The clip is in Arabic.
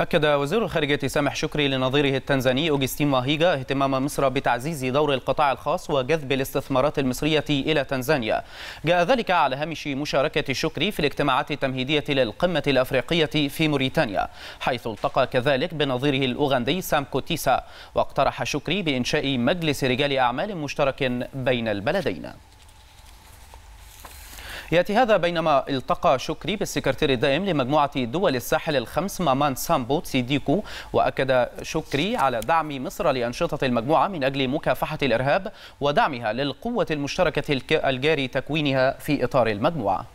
أكد وزير الخارجية سامح شكري لنظيره التنزاني أوجستين ماهيجا اهتمام مصر بتعزيز دور القطاع الخاص وجذب الاستثمارات المصرية إلى تنزانيا جاء ذلك على هامش مشاركة شكري في الاجتماعات التمهيدية للقمة الأفريقية في موريتانيا حيث التقى كذلك بنظيره الأوغندي سام كوتيسا واقترح شكري بإنشاء مجلس رجال أعمال مشترك بين البلدين يأتي هذا بينما التقى شكري بالسكرتير الدائم لمجموعة دول الساحل الخمس مامان سامبو سيديكو وأكد شكري على دعم مصر لأنشطة المجموعة من أجل مكافحة الإرهاب ودعمها للقوة المشتركة الجاري تكوينها في إطار المجموعة